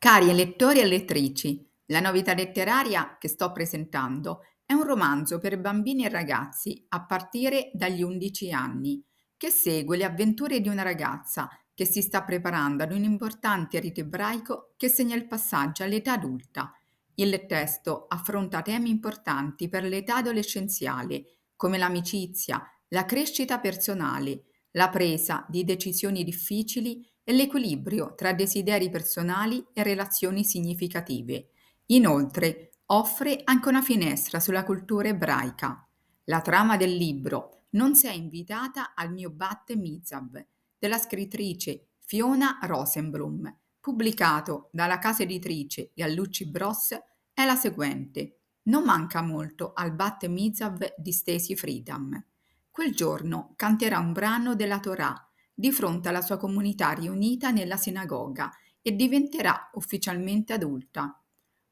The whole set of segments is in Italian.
Cari lettori e lettrici, la novità letteraria che sto presentando è un romanzo per bambini e ragazzi a partire dagli 11 anni, che segue le avventure di una ragazza che si sta preparando ad un importante rito ebraico che segna il passaggio all'età adulta. Il testo affronta temi importanti per l'età adolescenziale, come l'amicizia, la crescita personale, la presa di decisioni difficili e l'equilibrio tra desideri personali e relazioni significative. Inoltre, offre anche una finestra sulla cultura ebraica. La trama del libro Non si è invitata al mio Bat Mizab della scrittrice Fiona Rosenblum, pubblicato dalla casa editrice Gallucci Bros, è la seguente. Non manca molto al Bat Mizav di Stacy Freedom. Quel giorno canterà un brano della Torah di fronte alla sua comunità riunita nella sinagoga e diventerà ufficialmente adulta.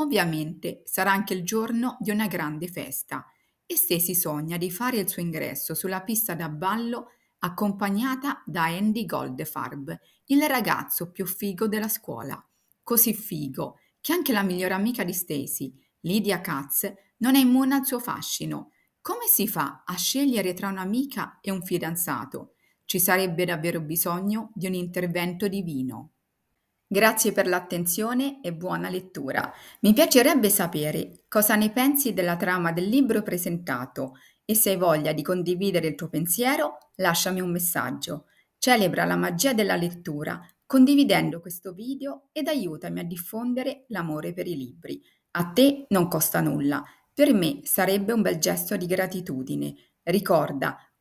Ovviamente sarà anche il giorno di una grande festa e se sogna di fare il suo ingresso sulla pista da ballo accompagnata da Andy Goldfarb, il ragazzo più figo della scuola. Così figo che anche la migliore amica di Stacy, Lydia Katz, non è immune al suo fascino. Come si fa a scegliere tra un'amica e un fidanzato? Ci sarebbe davvero bisogno di un intervento divino. Grazie per l'attenzione e buona lettura. Mi piacerebbe sapere cosa ne pensi della trama del libro presentato e se hai voglia di condividere il tuo pensiero, lasciami un messaggio. Celebra la magia della lettura condividendo questo video ed aiutami a diffondere l'amore per i libri. A te non costa nulla, per me sarebbe un bel gesto di gratitudine. Ricorda,